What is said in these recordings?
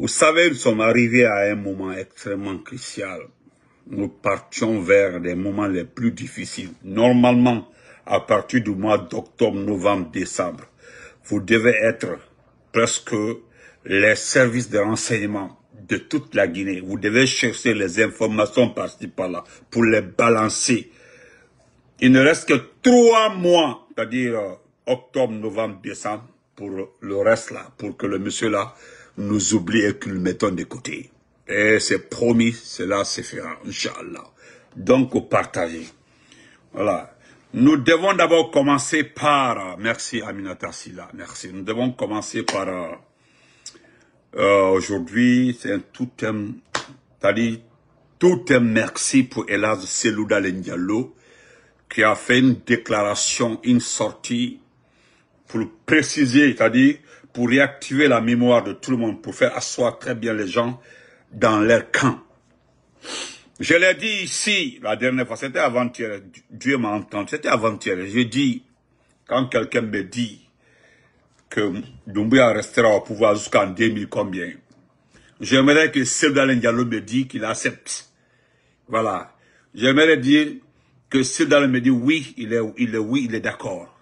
Vous savez, nous sommes arrivés à un moment extrêmement crucial. Nous partions vers des moments les plus difficiles. Normalement, à partir du mois d'octobre, novembre, décembre, vous devez être presque les services de renseignement de toute la Guinée. Vous devez chercher les informations par-ci par-là pour les balancer. Il ne reste que trois mois, c'est-à-dire euh, octobre, novembre, décembre, pour le reste là, pour que le monsieur là nous oublier que nous mettons de côté. Et c'est promis, cela se fera, Inch'Allah. Donc, partager Voilà. Nous devons d'abord commencer par... Merci Aminata Silla, merci. Nous devons commencer par... Euh, aujourd'hui, c'est un tout un... T'as dit tout un merci pour hélas Selouda Lendialo qui a fait une déclaration, une sortie pour préciser, c'est-à-dire pour réactiver la mémoire de tout le monde, pour faire asseoir très bien les gens dans leur camp. Je l'ai dit ici, la dernière fois, c'était avant-hier, Dieu m'a entendu, c'était avant-hier, j'ai dit, quand quelqu'un me dit que Dumbuya restera au pouvoir jusqu'en 2000 combien, j'aimerais que Sildalen Diallo me dise qu'il accepte. Voilà. J'aimerais dire que Sildalen me dit oui, il est, il est oui, il est d'accord.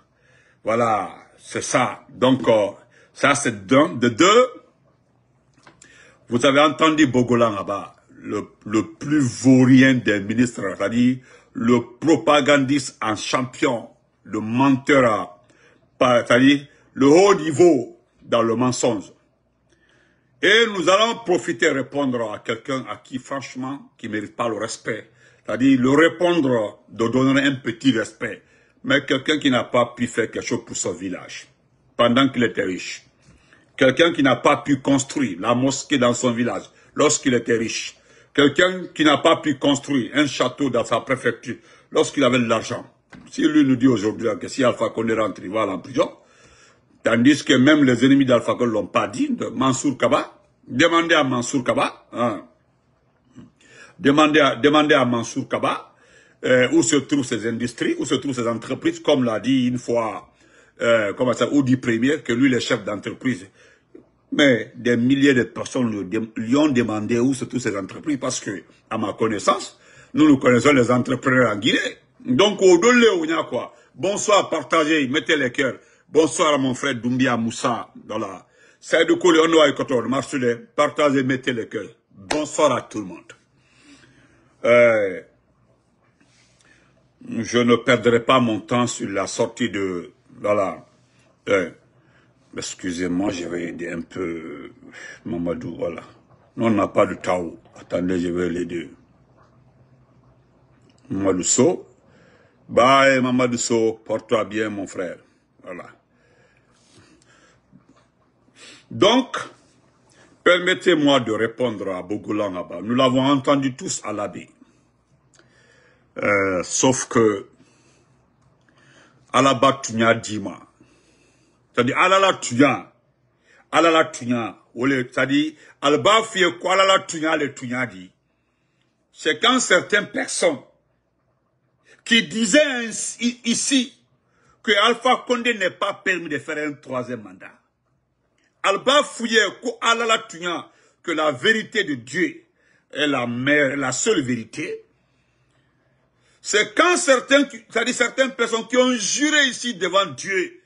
Voilà, c'est ça. Donc, euh, ça, c'est De deux, vous avez entendu Bogolan là-bas, le, plus vaurien des ministres, c'est-à-dire le propagandiste en champion, le menteur, c'est-à-dire le haut niveau dans le mensonge. Et nous allons profiter de répondre à quelqu'un à qui, franchement, qui ne mérite pas le respect. C'est-à-dire le répondre, de donner un petit respect. Mais quelqu'un qui n'a pas pu faire quelque chose pour son village, pendant qu'il était riche. Quelqu'un qui n'a pas pu construire la mosquée dans son village lorsqu'il était riche. Quelqu'un qui n'a pas pu construire un château dans sa préfecture lorsqu'il avait de l'argent. Si lui nous dit aujourd'hui que si Alpha Condé rentre, il va en prison, tandis que même les ennemis d'Alpha Condé l'ont pas dit, de Mansour Kaba, demandez à Mansour Kaba, hein. demandez, à, Mansour Kaba euh, où se trouvent ces industries, où se trouvent ces entreprises, comme l'a dit une fois euh, comment ça, ou du premier, que lui, le chef d'entreprise. Mais des milliers de personnes lui ont demandé où sont toutes ces entreprises, parce que, à ma connaissance, nous, nous connaissons les entrepreneurs en Guinée. Donc, au il y a quoi Bonsoir, partagez, mettez les cœurs. Bonsoir à mon frère Doumbia Moussa, dans la... C'est du coup, on Marchez-le, partagez, mettez les cœurs. Bonsoir à tout le monde. Euh, je ne perdrai pas mon temps sur la sortie de voilà. Euh, excusez-moi, je vais aider un peu euh, Mamadou, voilà. Non, on n'a pas de Tao. Attendez, je vais l'aider. Mamadou So. Bye, Mamadou So. Porte-toi bien, mon frère. Voilà. Donc, permettez-moi de répondre à là-bas Nous l'avons entendu tous à l'abbé. Euh, sauf que ala ba tunya d'i ma c'est ala la tunya ala la tunya o le c'est ala b'a alba ala la tunya le tunya di c'est quand certaines personnes qui disaient ici que Alpha Condé n'est pas permis de faire un troisième mandat. Alba Fouye, que la vérité de Dieu est la mère, la seule vérité. C'est quand certains, cest certaines personnes qui ont juré ici devant Dieu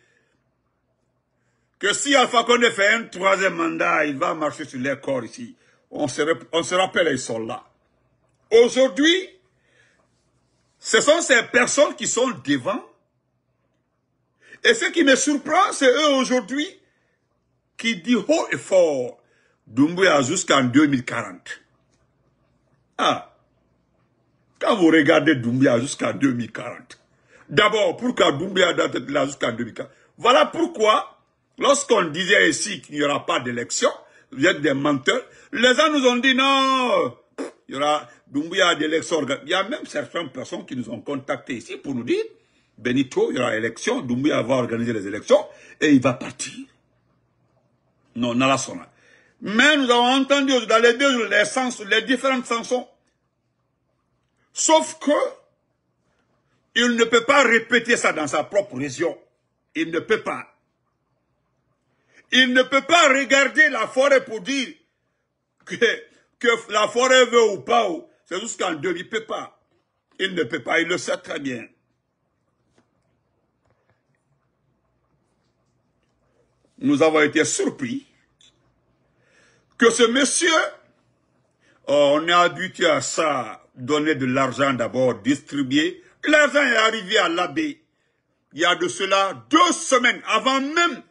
que si Alpha Condé fait un troisième mandat, il va marcher sur les corps ici. On se, se rappelle, ils sont là. Aujourd'hui, ce sont ces personnes qui sont devant. Et ce qui me surprend, c'est eux aujourd'hui qui disent haut et fort Doumbouya jusqu'en 2040. Ah, quand vous regardez Doumbia jusqu'à 2040, d'abord, pourquoi Doumbia doit être là jusqu'à 2040 Voilà pourquoi, lorsqu'on disait ici qu'il n'y aura pas d'élection, vous êtes des menteurs, les gens nous ont dit non, il y aura Doumbia d'élection. Il y a même certaines personnes qui nous ont contactés ici pour nous dire, Benito, il y aura élection, Doumbia va organiser les élections et il va partir. Non, non. Mais nous avons entendu dans les deux les, sens, les différentes chansons Sauf que, il ne peut pas répéter ça dans sa propre région. Il ne peut pas. Il ne peut pas regarder la forêt pour dire que, la forêt veut ou pas. C'est qu'en deux, il ne peut pas. Il ne peut pas, il le sait très bien. Nous avons été surpris que ce monsieur, oh, on est habitué à ça, donner de l'argent d'abord, distribuer. L'argent est arrivé à l'abbé. Il y a de cela deux semaines, avant même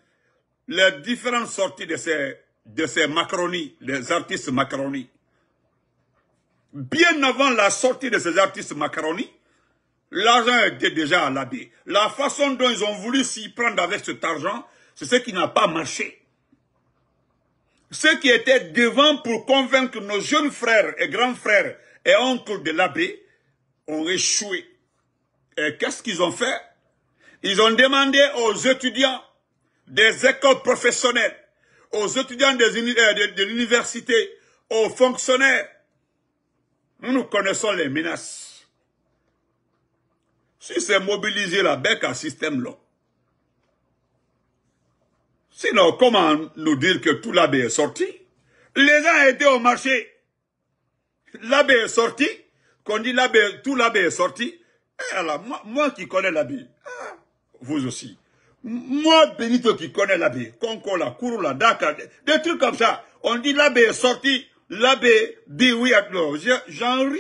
les différentes sorties de ces, de ces macaronis, les artistes macaronis. Bien avant la sortie de ces artistes macaronis, l'argent était déjà à l'abbé. La façon dont ils ont voulu s'y prendre avec cet argent, c'est ce qui n'a pas marché ceux qui étaient devant pour convaincre nos jeunes frères et grands frères et oncles de l'abbé ont échoué. Et qu'est-ce qu'ils ont fait Ils ont demandé aux étudiants des écoles professionnelles, aux étudiants des euh, de, l'université, aux fonctionnaires. Nous, nous connaissons les menaces. Si c'est mobiliser la bec à système là, Sinon, comment nous dire que tout l'abbé est sorti Les gens étaient au marché. L'abbé est sorti. Qu'on dit l'abbé, tout l'abbé est sorti. Et eh, alors, moi, qui connais l'abbé, hein, vous aussi. Moi, Benito qui connais l'abbé, Concola, Kouroula, Dakar, des, trucs comme ça. On dit l'abbé est sorti, l'abbé dit oui à nous. J'en ris.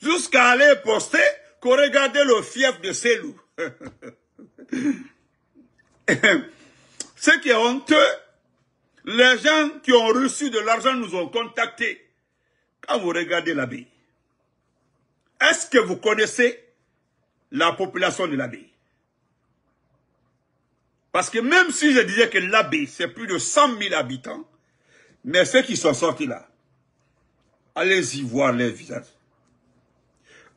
Jusqu'à aller poster qu'on regardait le fief de loups. Ce qui est honteux, les gens qui ont reçu de l'argent nous ont contactés. Quand vous regardez l'abbaye, est-ce que vous connaissez la population de l'abbaye Parce que même si je disais que l'abbaye, c'est plus de 100 000 habitants, mais ceux qui sont sortis là, allez-y voir les visages.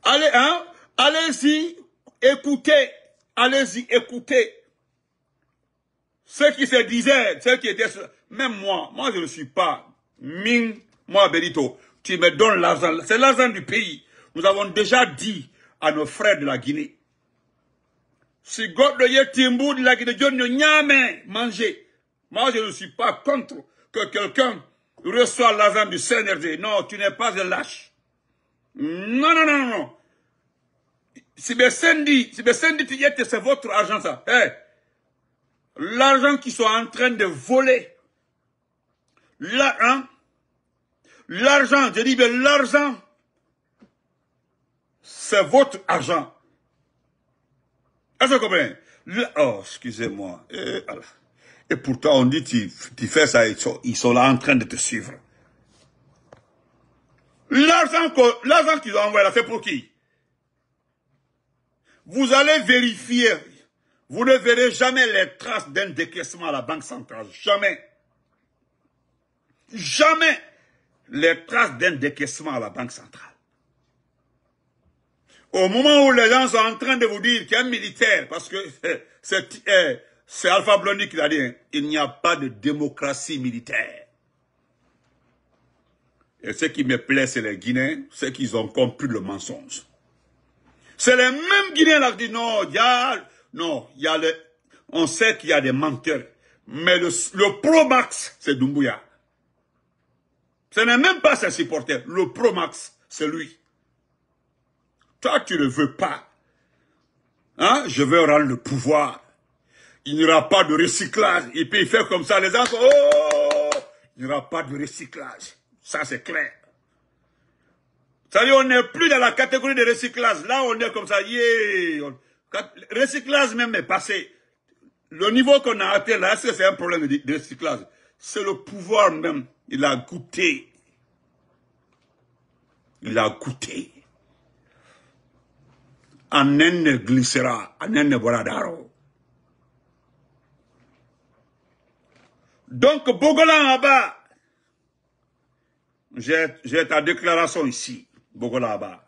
Allez, hein, allez-y écoutez Allez-y, écoutez. Ceux qui se disaient, ceux qui étaient... Même moi, moi je ne suis pas Ming, moi Benito. Tu me donnes l'argent, c'est l'argent du pays. Nous avons déjà dit à nos frères de la Guinée. Si Godoye Timbou de la Guinée, Dieu ne jamais mangé. Moi je ne suis pas contre que quelqu'un reçoive l'argent du CNRD. Non, tu n'es pas un lâche. Non, Non, non, non, non c'est bien Tiyete, c'est votre argent ça. L'argent qu'ils sont en train de voler. L'argent, hein. l'argent, je dis ben, l'argent, c'est votre argent. Est-ce que vous comprenez Oh, excusez-moi. Et, eh, et, pourtant, on dit, tu, tu fais ça, ils sont, sont là en train de te suivre. L'argent qu'ils ont envoyé, là, c'est pour qui vous allez vérifier. Vous ne verrez jamais les traces d'un décaissement à la Banque centrale. Jamais. Jamais les traces d'un décaissement à la Banque centrale. Au moment où les gens sont en train de vous dire qu'il y un militaire, parce que euh, euh, c'est Alpha Blondie qui l'a dit, hein, il n'y a pas de démocratie militaire. Et ce qui me plaît, c'est les Guinéens, c'est qu'ils ont compris le mensonge. C'est les mêmes Guinéens qui disent non, y a, non, y a on sait qu'il y a des menteurs. Mais le, pro max, c'est Dumbuya. Ce n'est même pas ses supporters. Le pro max, c'est lui. Toi, tu ne veux pas. Hein? Je veux rendre le pouvoir. Il n'y aura pas de recyclage. Et puis il fait comme ça, les gens, oh! Il n'y aura pas de recyclage. Ça, c'est clair. Ça on n'est plus dans la catégorie de recyclage. Là, on est comme ça, yeah. Recyclage même est passé. Le niveau qu'on a atteint là, ce c'est un problème de recyclage C'est le pouvoir même. Il a coûté. Il a goûté. Anen glissera, anen boradaro. Donc, Bogolan là-bas, j'ai ta déclaration ici. Bogolaba,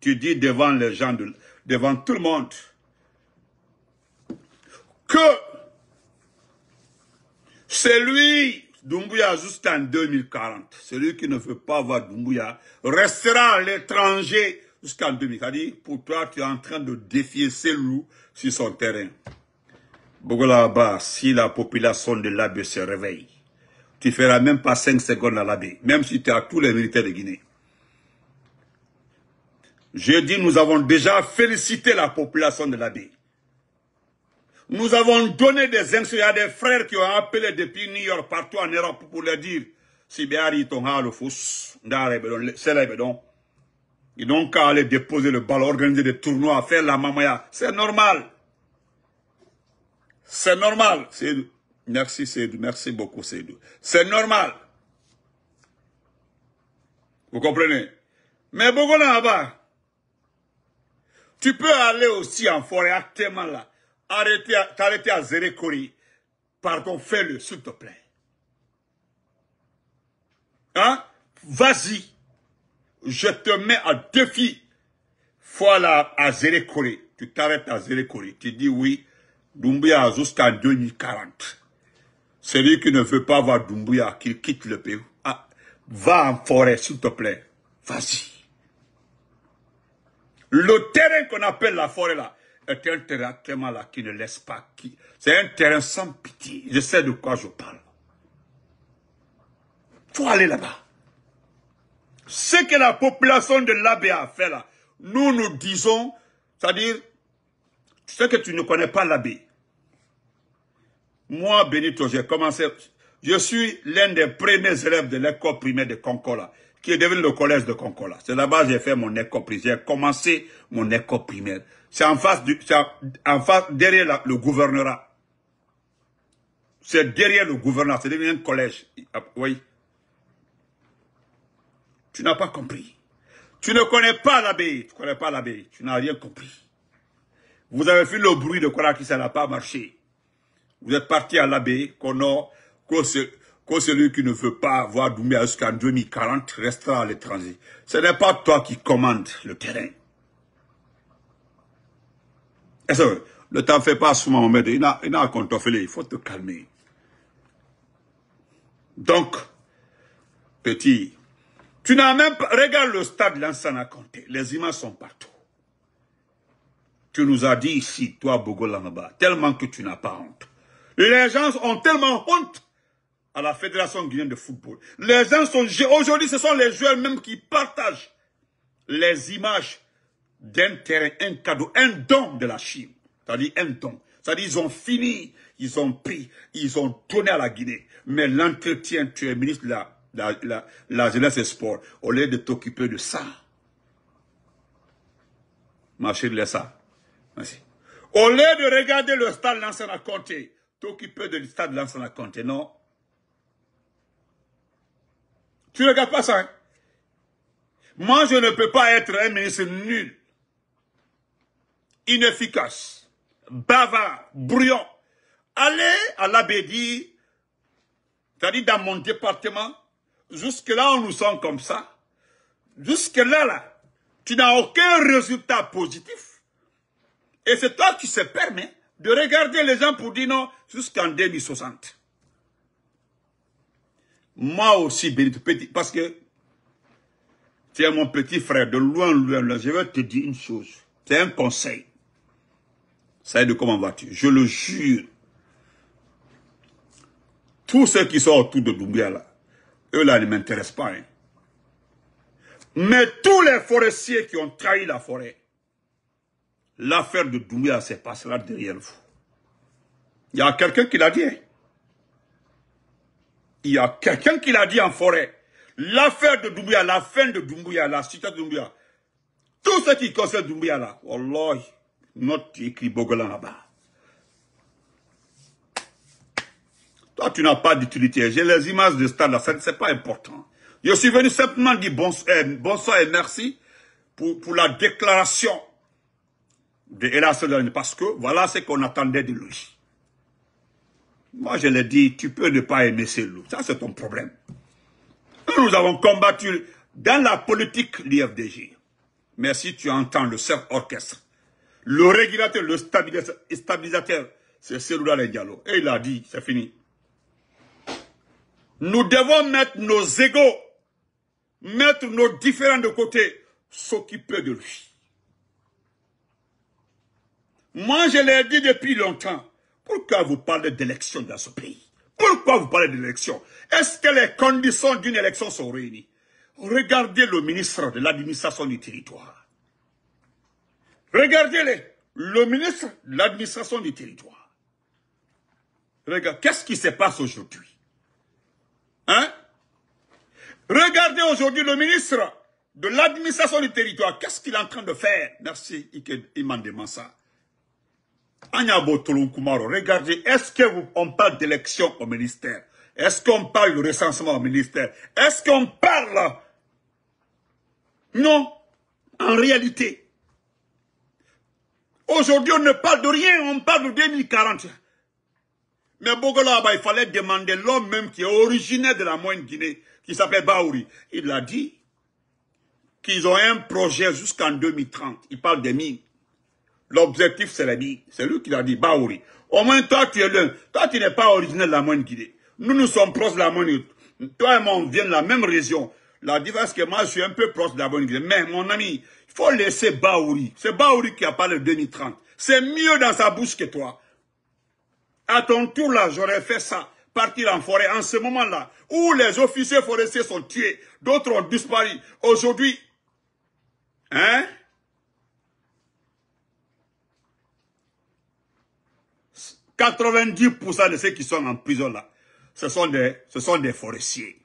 tu dis devant les gens, devant tout le monde, que celui, Dumbuya jusqu'en 2040, celui qui ne veut pas voir Dumbuya, restera à l'étranger jusqu'en 2040. Pour toi, tu es en train de défier ces loups sur son terrain. Bogolaba, si la population de l'Abbé se réveille, tu feras même pas 5 secondes à l'Abbé, même si tu as tous les militaires de Guinée. Je dis, nous avons déjà félicité la population de l'abbaye. Nous avons donné des instructions à des frères qui ont appelé depuis New York, partout en Europe, pour leur dire, si Béari Tonga le fous, ben c'est ben Ils n'ont qu'à aller déposer le ballon, organiser des tournois, faire la mamaya. C'est normal. C'est normal. Merci merci beaucoup Seydou. C'est normal. Vous comprenez Mais beaucoup là-bas, tu peux aller aussi en forêt actuellement là. t'arrêter à Zérekori. Pardon, fais-le, s'il te plaît. Hein? Vas-y. Je te mets à défi. Voilà, à Zérekori. Tu t'arrêtes à Zérekori. Tu dis oui. Doumbouya jusqu'en 2040. Celui qui ne veut pas voir Doumbouya, qu'il quitte le pays. Ah, va en forêt, s'il te plaît. Vas-y. Le terrain qu'on appelle la forêt là, est un terrain actuellement là qui ne laisse pas qui. C'est un terrain sans pitié. Je sais de quoi je parle. Faut aller là-bas. Ce que la population de l'abbé a fait là, nous nous disons, c'est-à-dire, ce que tu ne connais pas l'abbé. Moi, Benito, j'ai commencé, je suis l'un des premiers élèves de l'école primaire de Concola qui est devenu le collège de Concola. C'est là-bas que j'ai fait mon école primaire, j'ai commencé mon école primaire. C'est en face du, en face, derrière le gouvernorat. C'est derrière le gouvernorat, c'est devenu un collège. Oui. Tu n'as pas compris. Tu ne connais pas l'abbaye, tu ne connais pas l'abbaye, tu n'as rien compris. Vous avez fait le bruit de quoi qui ça n'a pas marché. Vous êtes parti à l'abbaye, qu'on a, que celui qui ne veut pas voir Doumbia jusqu'en 2040 restera à l'étranger. Ce n'est pas toi qui commandes le terrain. Et vrai. ne t'en fais pas, souvent, Mohamed, il n'a il faut te calmer. Donc, petit, tu n'as même pas... Regarde le stade Lansana Conté, les images sont partout. Tu nous as dit ici, toi, Bogo tellement que tu n'as pas honte. Les gens ont tellement honte à la Fédération guinéenne de football. Les gens sont... Aujourd'hui, ce sont les joueurs même qui partagent les images d'un terrain, un cadeau, un don de la Chine. C'est-à-dire un don. C'est-à-dire ils ont fini, ils ont pris, ils ont tourné à la Guinée. Mais l'entretien, tu es ministre de la, jeunesse et sport, au lieu de t'occuper de ça. Ma de laisse ça. Merci. Au lieu de regarder le stade à compter, t'occuper du stade à compter. non tu ne regardes pas ça. Hein? Moi, je ne peux pas être un ministre nul, inefficace, bavard, bruyant. Allez à l'abbé c'est-à-dire dans mon département, jusque-là, on nous sent comme ça. Jusque-là, là, tu n'as aucun résultat positif. Et c'est toi qui se permets de regarder les gens pour dire non jusqu'en 2060. Moi aussi, petit, parce que tu es mon petit frère, de loin, loin, loin. Je vais te dire une chose. C'est un conseil. Ça aide comment vas-tu Je le jure. Tous ceux qui sont autour de Doumbia, là, eux, là, ne m'intéressent pas. Hein. Mais tous les forestiers qui ont trahi la forêt, l'affaire de Doumbia se passera derrière vous. Il y a quelqu'un qui l'a dit. Hein il y a quelqu'un qui l'a dit en forêt. L'affaire de Doumbouya, la fin de Doumbouya, la cité de Doumbouya, tout ce qui concerne Doumbouya là, Wallahi, notre écrit Bogolan là-bas. Toi, tu n'as pas d'utilité. J'ai les images de stade là, n'est c'est pas important. Je suis venu simplement dire euh, bonsoir et merci pour, la déclaration de Hélas parce que voilà ce qu'on attendait de lui. Moi, je l'ai dit, tu peux ne pas aimer ces loups. Ça, c'est ton problème. Nous, avons combattu dans la politique l'IFDG. Mais si tu entends le chef orchestre, le régulateur, le stabilisateur, c'est celui-là, Et il a dit, c'est fini. Nous devons mettre nos égaux, mettre nos différents de côté, s'occuper de lui. Moi, je l'ai dit depuis longtemps. Pourquoi vous parlez d'élection dans ce pays Pourquoi vous parlez d'élection Est-ce que les conditions d'une élection sont réunies Regardez le ministre de l'administration du territoire. Regardez-le, le ministre de l'administration du territoire. Regardez. qu'est-ce qui se passe aujourd'hui Hein Regardez aujourd'hui le ministre de l'administration du territoire. Qu'est-ce qu'il est en train de faire Merci, il, il ça regardez, est-ce qu'on parle d'élection au ministère Est-ce qu'on parle de recensement au ministère Est-ce qu'on parle... Non, en réalité. Aujourd'hui, on ne parle de rien, on parle de 2040. Mais Bogola, il fallait demander l'homme même qui est originaire de la moyenne Guinée, qui s'appelle Baouri. Il a dit qu'ils ont un projet jusqu'en 2030. Il parle des mines. L'objectif, c'est la vie, C'est lui qui l'a dit, Baouri. Au moins, toi, tu es l'un. Toi, tu n'es pas original de la moine guinée Nous, nous sommes proches de la moine. Toi et moi, on vient de la même région. La différence, que moi, je suis un peu proche de la moine Mais, mon ami, il faut laisser Baouri. C'est Baouri qui a parlé de 2030. C'est mieux dans sa bouche que toi. À ton tour, là, j'aurais fait ça. Partir en forêt en ce moment-là, où les officiers forestiers sont tués, d'autres ont disparu. Aujourd'hui, hein, 90% de ceux qui sont en prison là, ce sont des, ce sont des forestiers.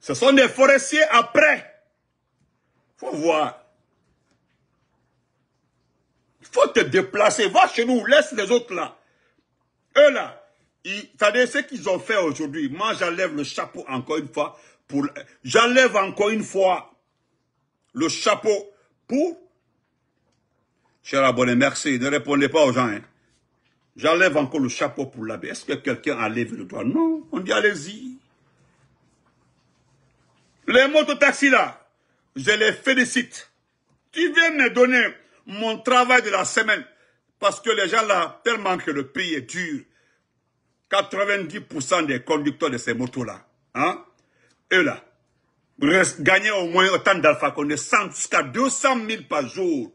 Ce sont des forestiers après. Faut voir. Il Faut te déplacer. Va chez nous. Laisse les autres là. Eux là. C'est-à-dire ce qu'ils ont fait aujourd'hui. Moi, j'enlève le chapeau encore une fois. pour J'enlève encore une fois le chapeau pour... Cher abonné, merci. Ne répondez pas aux gens. Hein. J'enlève encore le chapeau pour l'abbé. Est-ce que quelqu'un a levé le doigt Non, on dit allez-y. Les mototaxis là, je les félicite. Tu viens me donner mon travail de la semaine. Parce que les gens là, tellement que le pays est dur, 90% des conducteurs de ces motos là, hein, eux là, gagnaient au moins autant d'alpha qu'on est 100 jusqu'à 200 000 par jour.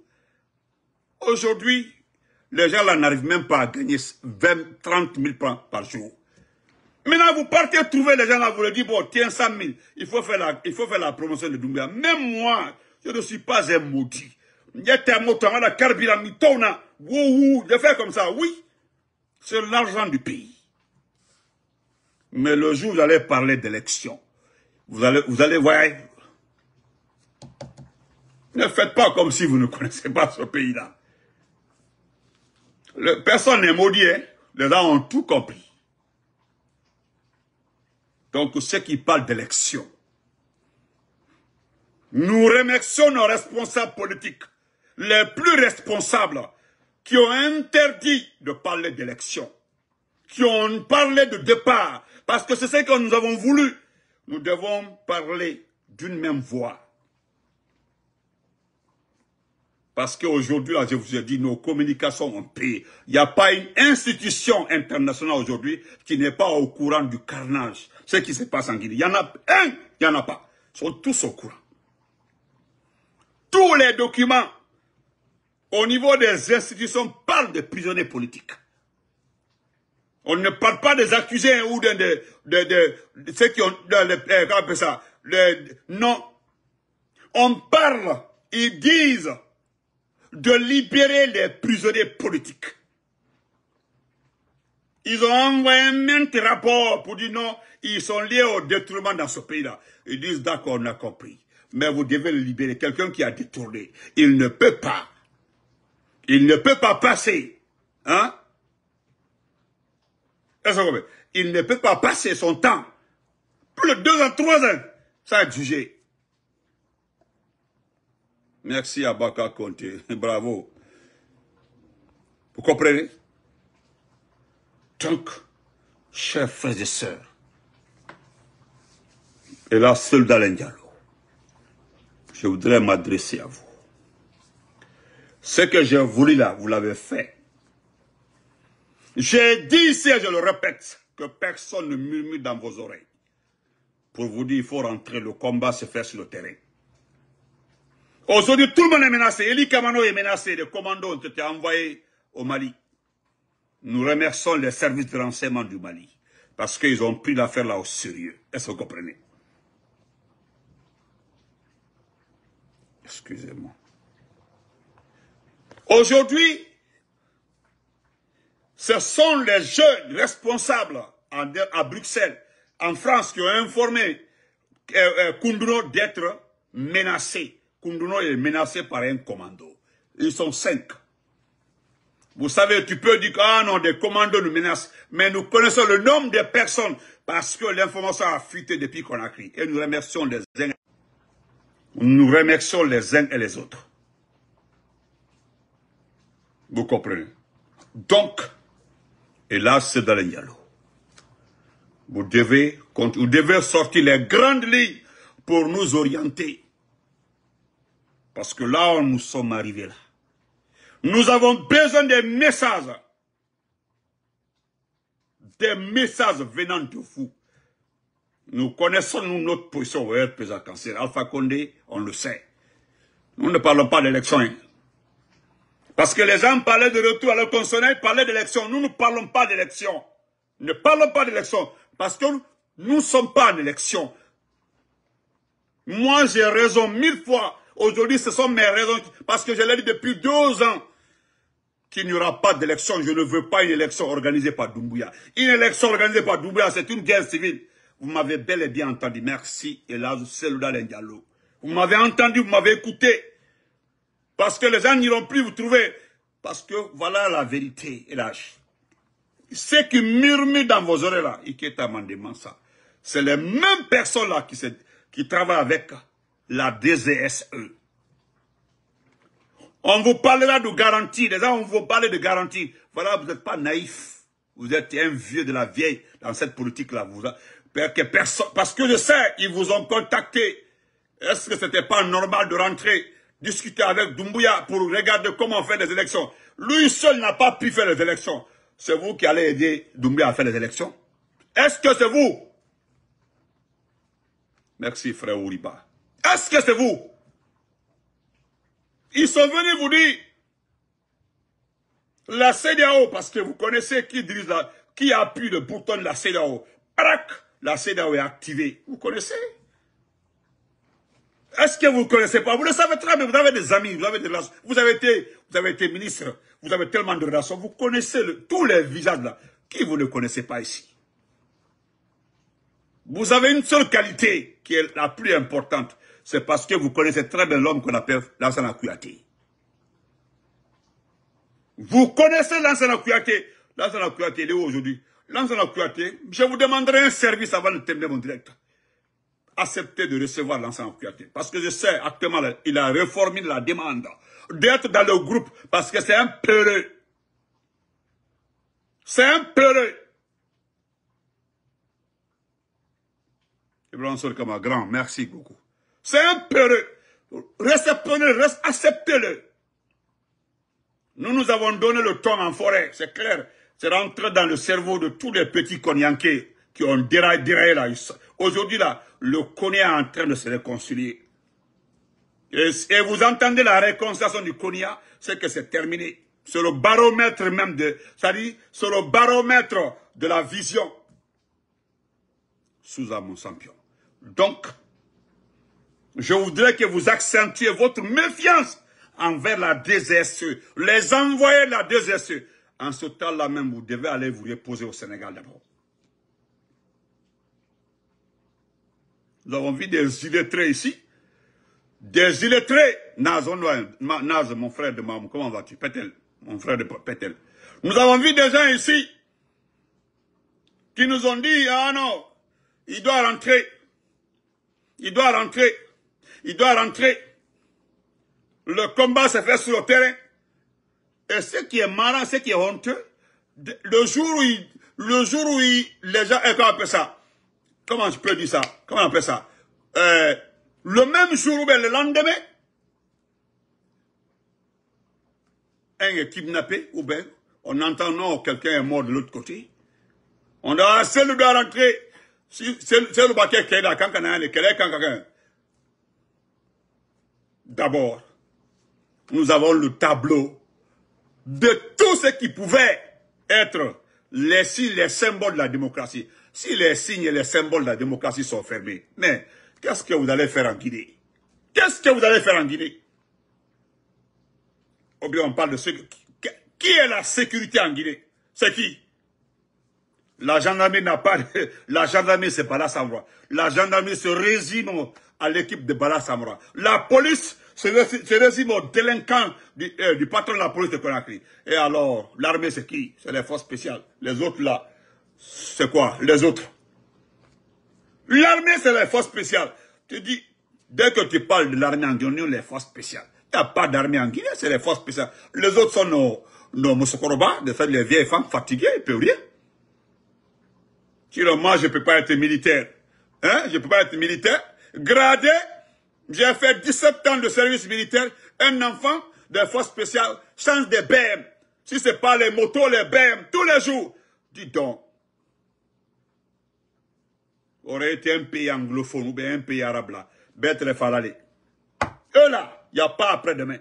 Aujourd'hui, les gens là n'arrivent même pas à gagner 20, 30 000 francs par jour. Maintenant, vous partez trouver les gens là, vous leur dites, bon, tiens, 100 000, il faut faire la, il faut faire la promotion de Doumbia. Même moi, je ne suis pas un maudit. Je fais comme ça, oui. C'est l'argent du pays. Mais le jour où vous allez parler d'élection, vous allez, vous allez voir. Ne faites pas comme si vous ne connaissez pas ce pays-là personne n'est maudit, hein. Les gens ont tout compris. Donc, ceux qui parlent d'élection, nous remercions nos responsables politiques, les plus responsables, qui ont interdit de parler d'élection, qui ont parlé de départ, parce que c'est ce que nous avons voulu. Nous devons parler d'une même voix. Parce qu'aujourd'hui, là, je vous ai dit, nos communications ont payé. Il n'y a pas une institution internationale aujourd'hui qui n'est pas au courant du carnage. Ce qui se passe en Guinée. Il y en a un, il n'y en a pas. Ils sont tous au courant. Tous les documents au niveau des institutions parlent de prisonniers politiques. On ne parle pas des accusés hein, ou de, ceux qui ont... Eh, ça, non. On parle, ils disent de libérer les prisonniers politiques. Ils ont envoyé même rapports pour dire non, ils sont liés au détournement dans ce pays-là. Ils disent d'accord, on a compris. Mais vous devez libérer quelqu'un qui a détourné. Il ne peut pas. Il ne peut pas passer. Hein? Il ne peut pas passer son temps. Plus de deux ans, trois ans, ça a jugé. Merci à Baka Conte. Bravo. Vous comprenez Donc, chers frères et sœurs, et la seul Diallo, je voudrais m'adresser à vous. Ce que j'ai voulu là, vous l'avez fait. J'ai dit ici, et je le répète, que personne ne murmure dans vos oreilles. Pour vous dire, il faut rentrer, le combat se fait sur le terrain. Aujourd'hui, tout le monde est menacé. Eli Kamano est menacé. Les commandos ont été envoyés au Mali. Nous remercions les services de renseignement du Mali parce qu'ils ont pris l'affaire là au sérieux. Est-ce que vous comprenez Excusez-moi. Aujourd'hui, ce sont les jeunes responsables à Bruxelles, en France, qui ont informé euh, euh, Kunduro d'être menacé. Kunduno est menacé par un commando. Ils sont cinq. Vous savez, tu peux dire que ah des commandos nous menacent. Mais nous connaissons le nombre de personnes parce que l'information a fuité depuis qu'on a crié. Et nous remercions les uns. Nous remercions les uns et les autres. Vous comprenez Donc, et là, c'est dans le Nialo. Vous devez, vous devez sortir les grandes lignes pour nous orienter. Parce que là, nous sommes arrivés là. Nous avons besoin des messages. Des messages venant de vous. Nous connaissons nous, notre position au cancer. Alpha Condé, on le sait. Nous ne parlons pas d'élection. Hein. Parce que les gens parlaient de retour à leur consonant, ils parlaient d'élection. Nous ne parlons pas d'élection. Ne parlons pas d'élection. Parce que nous ne sommes pas en élection. Moi, j'ai raison mille fois. Aujourd'hui, ce sont mes raisons, parce que je l'ai dit depuis deux ans, qu'il n'y aura pas d'élection. Je ne veux pas une élection organisée par Doumbouya. Une élection organisée par Doumbouya, c'est une guerre civile. Vous m'avez bel et bien entendu. Merci, Hélas le dialogue. Vous m'avez entendu, vous m'avez écouté. Parce que les gens n'iront plus vous trouver. Parce que voilà la vérité, Hélas. Ceux qui murmure dans vos oreilles là, et qui est amendement ça, c'est les mêmes personnes là qui, qui travaillent avec la DZSE. On vous parlera de garantie. Déjà, on vous parle de garantie. Voilà, vous n'êtes pas naïf. Vous êtes un vieux de la vieille dans cette politique-là. Parce que je sais, ils vous ont contacté. Est-ce que c'était pas normal de rentrer, discuter avec Doumbouya pour regarder comment faire des élections Lui seul n'a pas pu faire les élections. C'est vous qui allez aider Doumbouya à faire les élections Est-ce que c'est vous Merci, frère Ouriba. Est-ce que c'est vous Ils sont venus vous dire, la CDAO, parce que vous connaissez qui dirige la, qui appuie le bouton de la CDAO. Prac, la CDAO est activée. Vous connaissez Est-ce que vous ne connaissez pas Vous le savez très mais vous avez des amis, vous avez des relations, vous avez été, vous avez été ministre, vous avez tellement de relations, vous connaissez tous les visages là. Qui vous ne connaissez pas ici Vous avez une seule qualité qui est la plus importante, c'est parce que vous connaissez très bien l'homme qu'on appelle Lansana Vous connaissez Lansana Kouyaté. Lansana Kouyaté, il est où aujourd'hui Lansana je vous demanderai un service avant de terminer mon direct. Acceptez de recevoir l'ancien Parce que je sais, actuellement, il a réformé la demande d'être dans le groupe parce que c'est un peureux. C'est un peureux. Ibrahim grand, merci beaucoup. C'est un peureux. le acceptez-le. Nous nous avons donné le temps en forêt, c'est clair. C'est rentré dans le cerveau de tous les petits Konyankés qui ont déraillé, là. Aujourd'hui là, le Konya est en train de se réconcilier. Et, vous entendez la réconciliation du Konya, c'est que c'est terminé. C'est le baromètre même de, cest à c'est le baromètre de la vision. sous mon champion. Donc, je voudrais que vous accentuiez votre méfiance envers la DSE, les envoyer la DSE. En ce temps-là même, vous devez aller vous reposer au Sénégal d'abord. Nous avons vu des illettrés ici. Des illettrés. Naz, Naz mon frère de Mamou, comment vas-tu Pétel, mon frère de Pétel. Nous avons vu des gens ici qui nous ont dit, ah non, il doit rentrer. Il doit rentrer il doit rentrer. Le combat se fait sur le terrain. Et ce qui est marrant, ce qui est honteux, le jour où, le jour où il, les gens, comment appelle ça Comment je peux dire ça Comment on appelle ça euh, Le même jour ou le lendemain, un est kidnappé ou bien on entend non, quelqu'un est mort de l'autre côté. On doit doit rentrer. C'est le paquet qui est là, quand y a un, est quand quelqu'un D'abord, nous avons le tableau de tout ce qui pouvait être les signes, les symboles de la démocratie. Si les signes et les symboles de la démocratie sont fermés, mais qu'est-ce que vous allez faire en Guinée Qu'est-ce que vous allez faire en Guinée Ou on parle de ce... Qui, est la sécurité en Guinée C'est qui La gendarmerie n'a pas... La gendarmerie, c'est pas là ça voit. La gendarmerie se résume à l'équipe de Bala La police se, résume euh, du, patron de la police de Conakry. Et alors, l'armée, c'est qui C'est les forces spéciales. Les autres, là, c'est quoi Les autres. L'armée, c'est les forces spéciales. Tu dis, dès que tu parles de l'armée en Guinée, les forces spéciales. Il n'y a pas d'armée en Guinée, c'est les forces spéciales. Les autres sont nos, nos Moussokoroba, de les vieilles femmes fatiguées, ils peuvent rien. Tu le moi, je ne peux pas être militaire. Hein Je ne peux pas être militaire gradé, j'ai fait 17 ans de service militaire, un enfant de force spéciale, change des BM. Si ce n'est pas les motos, les BM, tous les jours. Dis donc, aurait été un pays anglophone ou bien un pays arabe là, Bête les falalés. Eux là, il n'y a pas après-demain.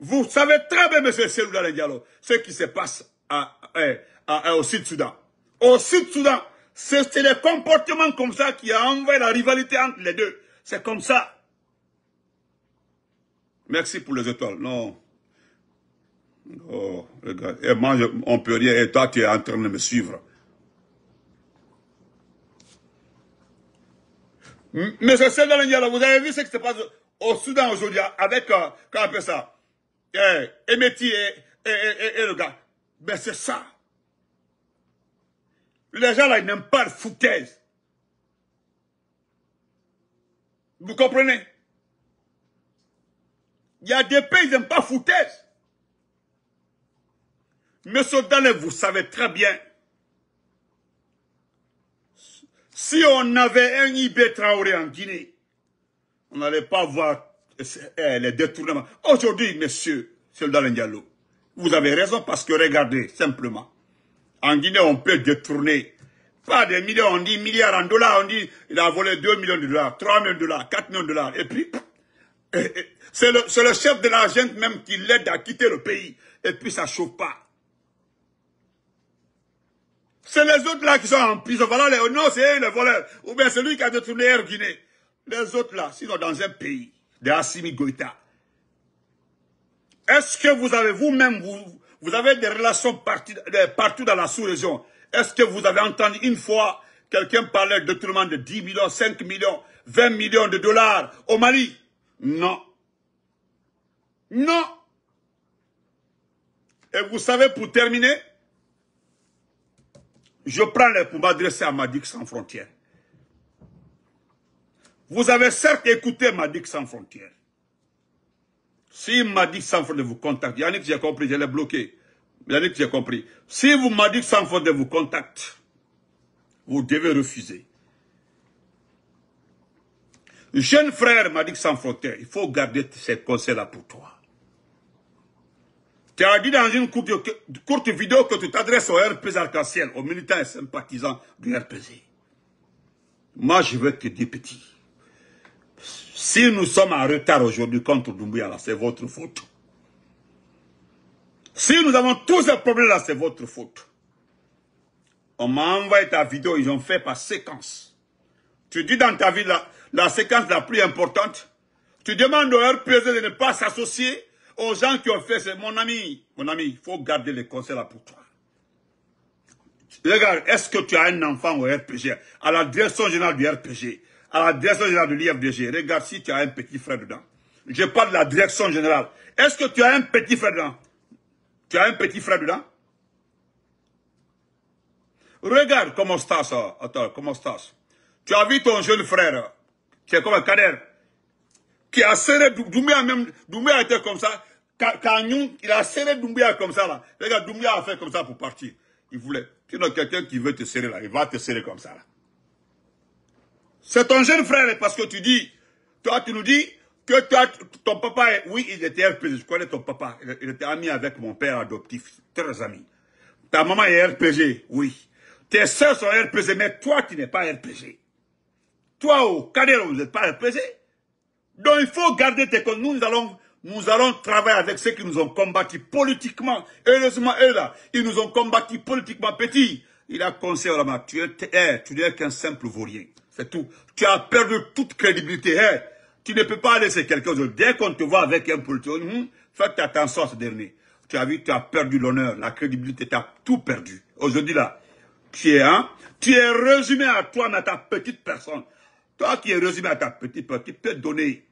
Vous savez très bien, monsieur le ce qui se passe à, eh, eh, au Sud-Soudan. Au Sud-Soudan, c'est le comportement comme ça qui a envoyé la rivalité entre les deux. C'est comme ça. Merci pour les étoiles. Non. Oh, regarde. Et eh, moi, on peut rien. Et toi, tu es en train de me suivre. Mais c'est ça. vous avez vu ce qui se passe au Soudan aujourd'hui avec, euh, on appelle ça, eh, Emeti et, et, le gars. Mais ben, c'est ça. Les gens là, ils n'aiment pas de foutaise. Vous comprenez Il y a des pays, ils n'aiment pas foutaise. Monsieur Dallet, vous savez très bien, si on avait un IB Traoré en Guinée, on n'allait pas voir eh, eh, les détournements. Aujourd'hui, monsieur, c'est Diallo, vous avez raison parce que regardez, simplement, en Guinée, on peut détourner. Pas des millions, on dit milliards en dollars, on dit il a volé 2 millions de dollars, 3 millions de dollars, 4 millions de dollars. Et puis, c'est le, chef de l'agent même qui l'aide à quitter le pays. Et puis, ça ne chauffe pas. C'est les autres là qui sont en prison. Voilà, les, non, c'est eux les voleurs. Ou bien celui qui a détourné Air Guinée. Les autres là, s'ils sont dans un pays, des Assimi Goïta. Est-ce que vous avez vous-même, vous, vous avez des relations partout, dans la sous-région. Est-ce que vous avez entendu une fois quelqu'un parler de tout de 10 millions, 5 millions, 20 millions de dollars au Mali Non. Non. Et vous savez, pour terminer, je prends les pour m'adresser à Madik sans frontières. Vous avez certes écouté Madik sans frontières. S'il m'a dit sans faute de vous contacter, Yannick, j'ai compris, je l'ai bloqué. Yannick, j'ai compris. Si vous m'a dit sans faute de vous contacter, vous devez refuser. Jeune frère m'a dit sans frontière, il faut garder ces conseils-là pour toi. Tu as dit dans une courte, vidéo que tu t'adresses au RPG arc-en-ciel, aux militants et sympathisants du RPG. Moi, je veux te dire si nous sommes en retard aujourd'hui contre Doumbouya, c'est votre faute. Si nous avons tous ces problèmes-là, c'est votre faute. On m'a envoyé ta vidéo, ils ont fait par séquence. Tu dis dans ta vie la, séquence la plus importante. Tu demandes au R.P.G. E de ne pas s'associer aux gens qui ont fait Mon ami, mon ami, il faut garder les conseils là pour toi. Regarde, est-ce que tu as un enfant au RPG, à la direction générale du RPG à la direction générale de l'IFDG, regarde si tu as un petit frère dedans. Je parle de la direction générale. Est-ce que tu as un petit frère dedans Tu as un petit frère dedans Regarde comment ça, euh, attends, comment ça. Tu as vu ton jeune frère, qui est comme un canard, qui a serré Doumbia même, Doumbia était comme ça, il a serré Doumbia comme ça là. Regarde, Doumbia a fait comme ça pour partir. Il voulait. Tu n'as quelqu'un qui veut te serrer là, il va te serrer comme ça là. C'est ton jeune frère parce que tu dis, toi tu nous dis que toi, ton papa, oui il était RPG, je connais ton papa, il était ami avec mon père adoptif, très ami. Ta maman est RPG, oui. Tes soeurs sont RPG, mais toi tu n'es pas RPG. Toi au Cadet, vous n'êtes pas RPG. Donc il faut garder tes comptes. Nous, allons, nous allons travailler avec ceux qui nous ont combattus politiquement. Heureusement, eux là, ils nous ont combattus politiquement. Petit, il a conseillé à tu tu n'es qu'un simple vaurien tout. Tu as perdu toute crédibilité. Hein. tu ne peux pas laisser quelqu'un Dès qu'on te voit avec un politique, hmm, faites attention à ce dernier. Tu as vu, tu as perdu l'honneur, la crédibilité, tu as tout perdu. Aujourd'hui là, tu es, hein, tu es résumé à toi, à ta petite personne. Toi qui es résumé à ta petite personne, tu peux donner.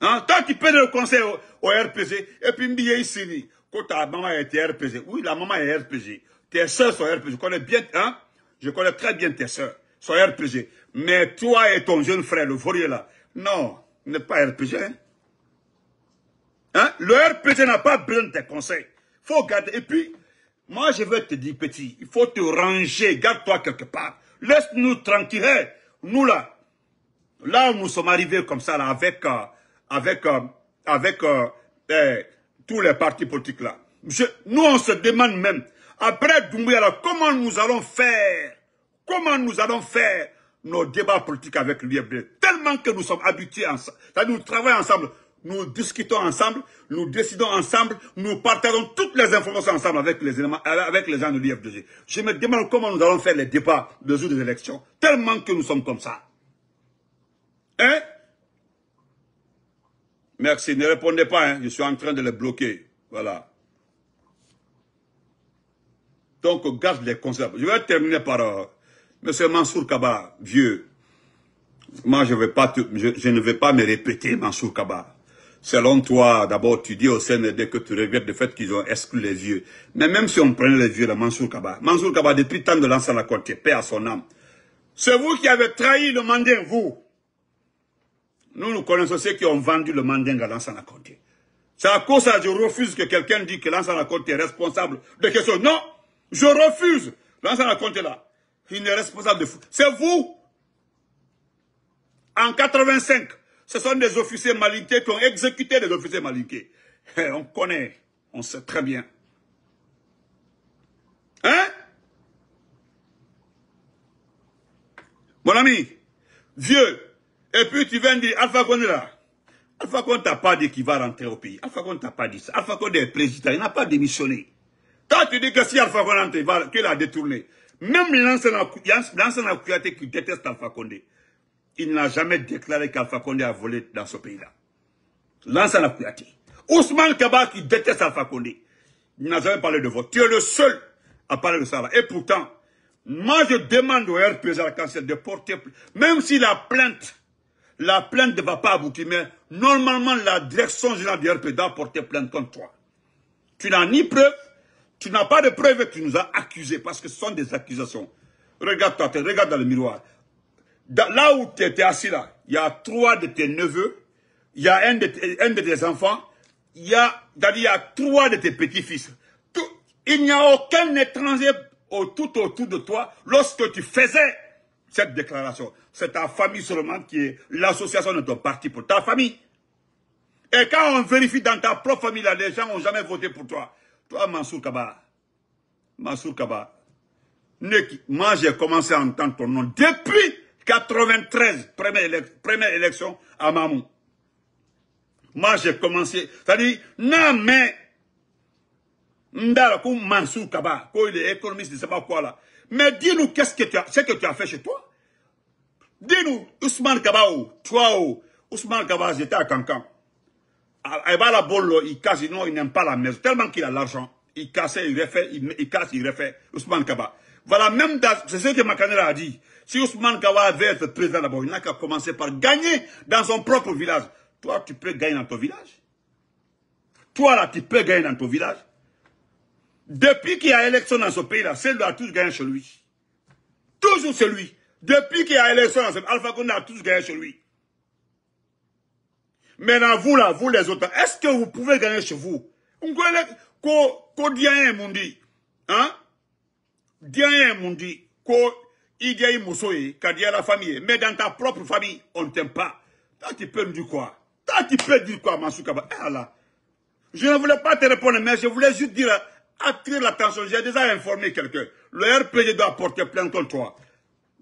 Hein, toi qui peux donner le conseil au, RPG, et puis me dire ici, quand ta maman était RPG, oui, la maman est RPG. Tes soeurs sont RPG, je connais bien, hein, je connais très bien tes soeurs soyez RPG. Mais toi et ton jeune frère, le Vaurier là, non, n'est pas RPG. Hein. Hein? Le RPG n'a pas besoin de tes conseils. faut garder. Et puis, moi je veux te dire, petit, il faut te ranger, garde-toi quelque part. Laisse-nous tranquiller Nous là, là nous sommes arrivés comme ça, là, avec, euh, avec, euh, avec euh, eh, tous les partis politiques là. nous, on se demande même, après Doumbouya, comment nous allons faire Comment nous allons faire nos débats politiques avec l'UFD Tellement que nous sommes habitués ensemble. Nous travaillons ensemble, nous discutons ensemble, nous décidons ensemble, nous partageons toutes les informations ensemble avec les, avec les gens de l'UFDG. Je me demande comment nous allons faire les débats de jour des élections. Tellement que nous sommes comme ça. Hein Merci, ne répondez pas, hein? je suis en train de les bloquer. Voilà. Donc, garde les concepts. Je vais terminer par... Euh, Monsieur Mansour Kaba, vieux, moi je, pas je, ne vais pas me répéter, Mansour Kaba. Selon toi, d'abord tu dis au CND que tu regrettes le fait qu'ils ont exclu les vieux. Mais même si on prenait les vieux, là, Mansour Kaba, Mansour Kaba, depuis tant de lancer la paix à son âme. C'est vous qui avez trahi le Manding, vous. Nous, nous connaissons ceux qui ont vendu le Manding à la compte. C'est à cause ça que je refuse que quelqu'un dise que la compte est responsable de quelque chose. Non, je refuse. Lansana est là, il n'est responsable de fou. C'est vous. En 85, ce sont des officiers malinqués qui ont exécuté des officiers malinqués. Eh, on connaît, on sait très bien. Hein Mon ami, vieux, et puis tu viens dire, Alpha Condé là, Alpha Condé t'a pas dit qu'il va rentrer au pays. Alpha Condé t'a pas dit ça. Alpha Condé est président, il n'a pas démissionné. Toi, tu dis que si Alpha Condé rentre, qu'il a détourné. Même l'ancien Kouyaté qui déteste Alpha Condé, il n'a jamais déclaré qu'Alpha Condé a volé dans ce pays-là. L'ancien Kouyaté. Ousmane Kaba qui déteste Alpha Condé, il n'a jamais parlé de vote. Tu es le seul à parler de ça. Et pourtant, moi je demande au RPJ à la cancer de porter, même si la plainte, la plainte ne va pas aboutir, mais normalement la direction générale du RPJ doit porter plainte contre toi. Tu n'as ni preuve, tu n'as pas de preuves que tu nous as accusés parce que ce sont des accusations. Regarde-toi, regarde dans le miroir. là où tu étais assis là, il y a trois de tes neveux, il y a un de, tes enfants, il y a, trois de tes petits-fils. Il n'y a aucun étranger tout autour de toi lorsque tu faisais cette déclaration. C'est ta famille seulement qui est l'association de ton parti pour ta famille. Et quand on vérifie dans ta propre famille, là, les gens n'ont jamais voté pour toi. Toi, Mansour Kaba, Mansour Kaba, moi j'ai commencé à entendre ton nom depuis 93, première, élection à Mamou. Moi j'ai commencé, c'est-à-dire, non mais, Ndala, Mansour Kaba, quand il est économiste, je ne sais pas quoi là. Mais dis-nous, qu'est-ce que tu as, que tu as fait chez toi Dis-nous, Ousmane Kaba, toi, Ousmane Kaba, j'étais à Cancan. Ah, il va la il casse, non, il n'aime pas la maison. Tellement qu'il a l'argent, il casse, il refait, il, casse, il refait. Ousmane Kaba. Voilà, même c'est ce que Makanera a dit. Si Ousmane Kaba veut être président d'abord, il n'a qu'à commencer par gagner dans son propre village. Toi, tu peux gagner dans ton village. Toi, là, tu peux gagner dans ton village. Depuis qu'il y a élection dans ce pays-là, celle a tous gagné chez lui. Toujours chez lui. Depuis qu'il y a élection dans ce pays, Alpha Condé a tous gagné chez lui. Maintenant, vous là, vous les autres, est-ce que vous pouvez gagner chez vous Ko, ko diyen mon dit, hein? Diyen mon dit ko ideye moussoye, ka la famille, mais dans ta propre famille, on ne t'aime pas. Toi, tu peux me dire quoi Toi, tu peux dire quoi, Mansoukaba Eh là. Je ne voulais pas te répondre, mais je voulais juste dire, attirer l'attention, j'ai déjà informé quelqu'un. Le RPG doit porter plainte contre toi.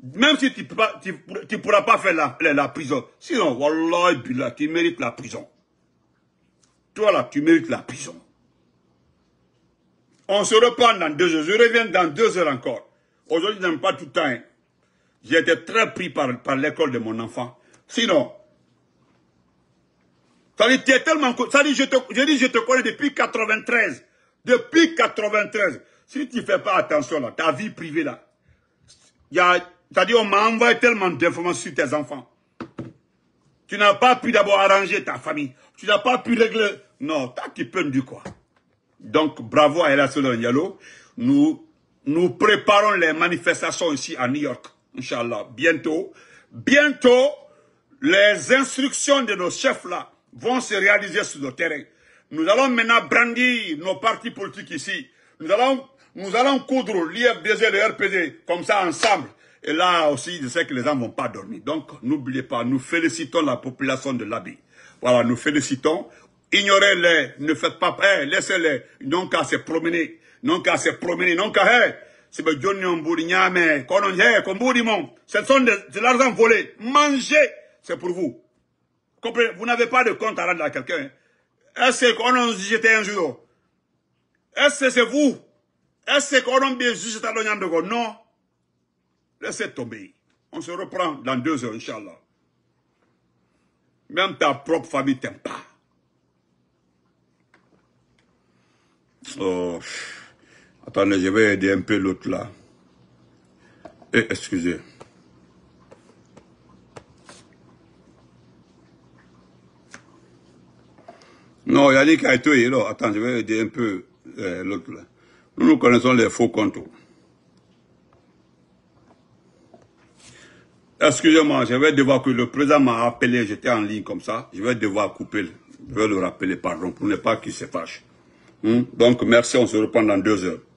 Même si tu ne pourras pas faire la, prison. Sinon, Wallah, tu mérites la prison. Toi là, tu mérites la prison. On se reprend dans deux heures. Je reviens dans deux heures encore. Aujourd'hui, je n'aime pas tout le temps. Hein. J'étais très pris par, l'école de mon enfant. Sinon, ça dit, es tellement... Ça dit, je te, je je te connais depuis 93. Depuis 93. Si tu ne fais pas attention là, ta vie privée là, il y a c'est-à-dire, on m'a envoyé tellement d'informations sur tes enfants. Tu n'as pas pu d'abord arranger ta famille. Tu n'as pas pu régler... Non, t'as qui peux du quoi. Donc, bravo à Ella Yalo. Nous, nous préparons les manifestations ici à New York. Inch'Allah, bientôt. Bientôt, les instructions de nos chefs-là vont se réaliser sur le terrain. Nous allons maintenant brandir nos partis politiques ici. Nous allons, nous allons coudre l'IFDG et le RPD, comme ça, ensemble. Et là aussi, je sais que les gens vont pas dormir. Donc, n'oubliez pas, nous félicitons la population de l'Abbé. Voilà, nous félicitons. Ignorez-les, ne faites pas peur, eh, laissez-les. Non qu'à se promener, non qu'à se promener, non qu'à... Hey, eh. eh, ce sont de, de l'argent volé. Mangez, c'est pour vous. vous n'avez pas de compte à rendre à quelqu'un. Est-ce qu'on a jeté un jour Est-ce que c'est vous Est-ce qu'on a bien jugé à Non. Laissez tomber. On se reprend dans deux heures, Inch'Allah. Même ta propre famille t'aime pas. Oh. Attendez, je vais aider un peu l'autre là. Et eh, excusez. Non, Yannick a été, là. Attends, je vais aider un peu euh, l'autre là. Nous, nous connaissons les faux comptes. Excusez-moi, je vais devoir que le président m'a appelé, j'étais en ligne comme ça. Je vais devoir couper. Je vais le rappeler, pardon, pour ne pas qu'il se fâche. Hmm? Donc, merci, on se reprend dans deux heures.